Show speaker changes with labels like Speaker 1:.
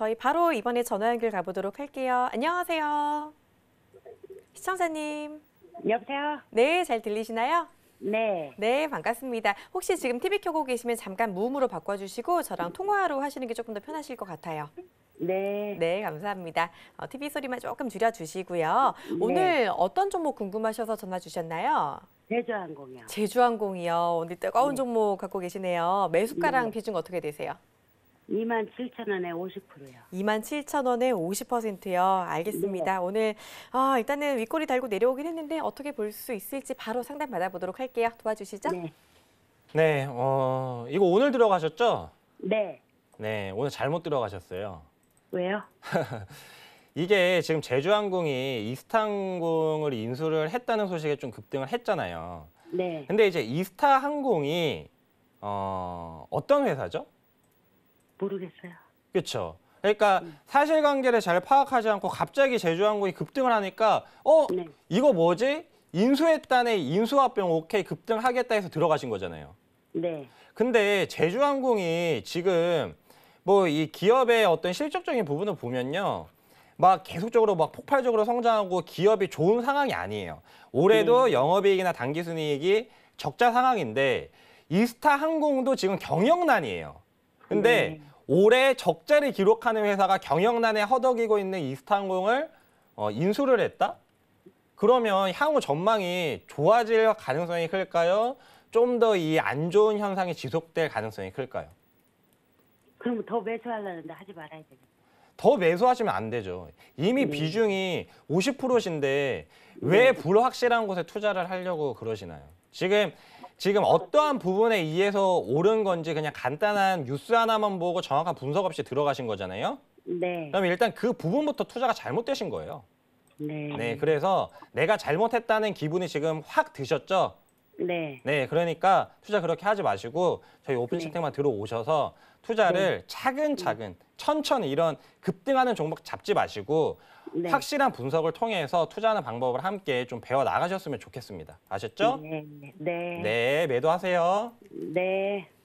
Speaker 1: 저희 바로 이번에 전화 연결 가보도록 할게요. 안녕하세요. 시청자님. 여보세요? 네, 잘 들리시나요? 네. 네, 반갑습니다. 혹시 지금 TV 켜고 계시면 잠깐 무음으로 바꿔주시고 저랑 통화로 하시는 게 조금 더 편하실 것 같아요. 네. 네, 감사합니다. 어, TV 소리만 조금 줄여주시고요. 네. 오늘 어떤 종목 궁금하셔서 전화 주셨나요? 제주항공이요. 제주항공이요. 오늘 뜨거운 네. 종목 갖고 계시네요. 매수가랑 네. 비중 어떻게 되세요? 2만 7천 원에 50%요. 2만 7천 원에 50%요. 알겠습니다. 네. 오늘 아, 일단은 윗꼬리 달고 내려오긴 했는데 어떻게 볼 수 있을지 바로 상담 받아보도록 할게요. 도와주시죠. 네.
Speaker 2: 네, 어, 이거 오늘 들어가셨죠? 네. 네, 오늘 잘못 들어가셨어요. 왜요? 이게 지금 제주항공이 이스타항공을 인수를 했다는 소식에 좀 급등을 했잖아요. 네. 근데 이제 이스타항공이 어, 어떤 회사죠? 모르겠어요. 그렇죠. 그러니까 사실관계를 잘 파악하지 않고 갑자기 제주항공이 급등을 하니까 어 네. 이거 뭐지 인수했다네 인수합병 오케이 급등하겠다 해서 들어가신 거잖아요. 네. 근데 제주항공이 지금 뭐 이 기업의 어떤 실적적인 부분을 보면요. 막 계속적으로 막 폭발적으로 성장하고 기업이 좋은 상황이 아니에요. 올해도 네. 영업이익이나 단기순이익이 적자 상황인데 이스타 항공도 지금 경영난이에요. 근데 네. 올해 적자를 기록하는 회사가 경영난에 허덕이고 있는 이스탄공을 어, 인수를 했다? 그러면 향후 전망이 좋아질 가능성이 클까요? 좀 더 이 안 좋은 현상이 지속될 가능성이 클까요? 그럼 더 매수하려는데 하지 말아야 되겠다. 더 매수하시면 안 되죠. 이미 네. 비중이 50%신데 왜 불확실한 곳에 투자를 하려고 그러시나요? 지금 지금 어떠한 부분에 의해서 오른 건지 그냥 간단한 뉴스 하나만 보고 정확한 분석 없이 들어가신 거잖아요. 네. 그럼 일단 그 부분부터 투자가 잘못되신 거예요. 네. 네, 그래서 내가 잘못했다는 기분이 지금 확 드셨죠? 네. 네, 그러니까 투자 그렇게 하지 마시고 저희 오픈 네. 채팅만 들어오셔서 투자를 네. 차근차근 천천히 이런 급등하는 종목 잡지 마시고 네. 확실한 분석을 통해서 투자하는 방법을 함께 좀 배워 나가셨으면 좋겠습니다. 아셨죠? 네. 네. 네, 매도하세요. 네.